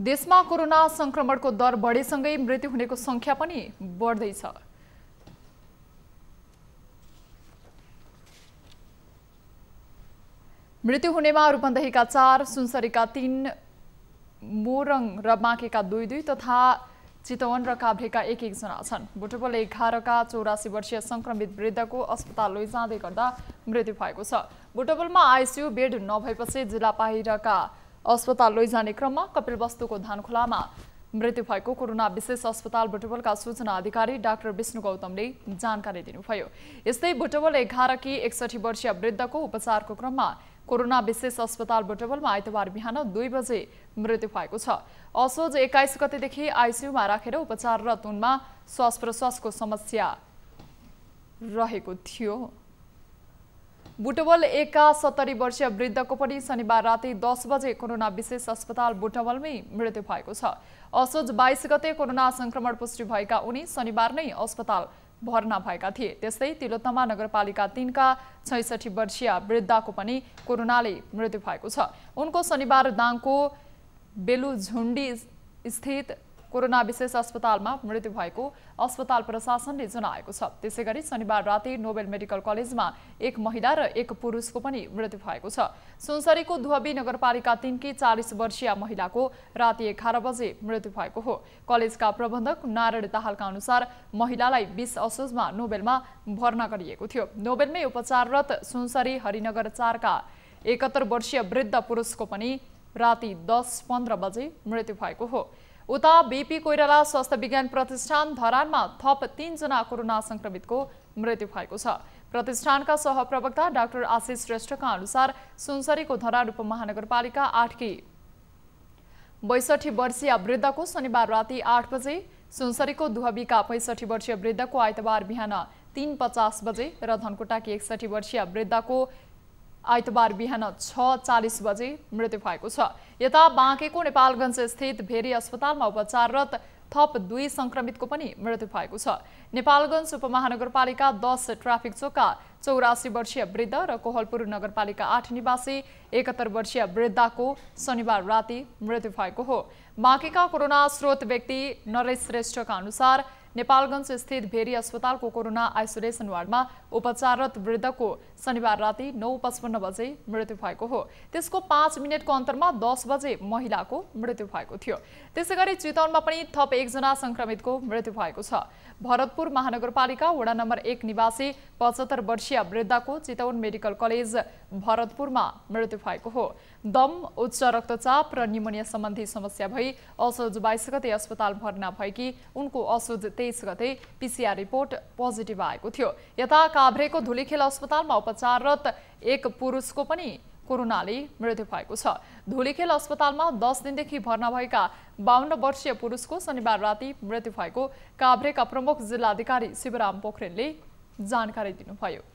देशमा कोरोना संक्रमणको दर बढेसँगै मृत्यु हुनेको संख्या पनि बढ्दैछ मृत्यु हुनेमा रूपन्देहीका चार सुनसरीका तीन मोरङ र बाँकेका दुई दुई तथा चितवन र काभ्रेका एक एकजना छन् बुटबल एघारका चौरासी वर्षीय संक्रमित वृद्धको अस्पताल लैजाँदै गर्दा मृत्यु भएको छ बुटबलमा आइसियू बेड नभएपछि जिल्ला बाहिरका अस्पताल लैजाने क्रममा कपिल कपिलवस्तुको धानखोलामा मृत्यु भएको कोरोना विशेष अस्पताल बुटवलका सूचना अधिकारी डाक्टर विष्णु गौतमले जानकारी दिनुभयो यस्तै बुटवल एघार कि एकसठी वर्षीय वृद्धको उपचारको क्रममा कोरोना विशेष अस्पताल बुटवलमा आइतबार बिहान दुई बजे मृत्यु भएको छ असोज एक्काइस गतेदेखि आइसियुमा राखेर उपचाररत उनमा श्वास प्रश्वासको समस्या रहेको थियो बुटवल एकका सत्तरी वर्षीय वृद्धको पनि शनिबार राति दस बजे कोरोना विशेष अस्पताल बुटवलमै मृत्यु भएको छ असोज बाइस गते कोरोना संक्रमण पुष्टि भएका उनी शनिबार नै अस्पताल भर्ना भएका थिए त्यस्तै तिलोत्तमा नगरपालिका तिनका छैसठी वर्षीय वृद्धको पनि कोरोनाले मृत्यु भएको छ उनको शनिबार दाङको बेलुझुण्डी स्थित कोरोना विशेष अस्पतालमा मृत्यु भएको अस्पताल प्रशासनले जनाएको छ त्यसै गरी शनिबार राति नोबेल मेडिकल कलेजमा एक महिला र एक पुरुषको पनि मृत्यु भएको छ सुनसरीको धुवबी नगरपालिका तिनकी चालिस वर्षीय महिलाको राति एघार बजे मृत्यु भएको हो कलेजका प्रबन्धक नारायण दाहालका अनुसार महिलालाई बिस असोजमा नोबेलमा भर्ना गरिएको थियो नोबेलमै उपचाररत सुनसरी हरिनगर चारका एकहत्तर वर्षीय वृद्ध पुरुषको पनि राति दस पन्ध्र बजे मृत्यु भएको हो उता बिपी कोइराला स्वास्थ्य विज्ञान प्रतिष्ठान धरानमा थप तीनजना कोरोना संक्रमितको मृत्यु भएको छ प्रतिष्ठानका सहप्रवक्ता डाक्टर आशिष श्रेष्ठका अनुसार सुनसरीको धरान उपमहानगरपालिका आठकी बैसठी वर्षीय वृद्धको शनिबार राति आठ बजे सुनसरीको दुहबीका पैँसठी वर्षीय वृद्धको आइतबार बिहान तिन पचास बजे र धनकुटाकी एकसठी वर्षीय वृद्धको आइतबार बिहान छ चालिस बजे मृत्यु भएको छ यता बाँकेको नेपालगञ्ज स्थित भेरी अस्पतालमा उपचाररत थप दुई संक्रमितको पनि मृत्यु भएको छ नेपालगञ्ज उपमहानगरपालिका दस ट्राफिक चोकका चौरासी वर्षीय वृद्ध र कोहलपुर नगरपालिका आठ निवासी एकहत्तर वर्षीय वृद्धको शनिबार राति मृत्यु भएको हो बाँकेका कोरोना स्रोत व्यक्ति नरेश श्रेष्ठका अनुसार नेपालगञ्ज स्थित भेरी अस्पतालको कोरोना आइसोलेसन वार्डमा उपचाररत वृद्धको शनिबार राति नौ पचपन्न बजे मृत्यु भएको हो त्यसको पाँच मिनटको अन्तरमा दस बजे महिलाको मृत्यु भएको थियो त्यसै गरी चितवनमा पनि थप एकजना संक्रमितको मृत्यु भएको छ भरतपुर महानगरपालिका वडा नम्बर एक निवासी पचहत्तर वर्षीय वृद्धको चितवन मेडिकल कलेज भरतपुरमा मृत्यु भएको हो दम उच्च रक्तचाप र निमोनिया सम्बन्धी समस्या भई असोज बाइस गते अस्पताल भर्ना भएकी उनको असोज तेइस गते पिसिआर रिपोर्ट पोजिटिभ आएको थियो यता काभ्रेको धुलीखेल अस्पतालमा उपचाररत एक पुरुषको पनि कोरोनाले मृत्यु भएको छ धुलीखेल अस्पतालमा दस दिनदेखि भर्ना भएका बाहन्न वर्षीय पुरुषको शनिबार राति मृत्यु भएको काभ्रेका प्रमुख जिल्लाधिकारी शिवराम पोखरेलले जानकारी दिनुभयो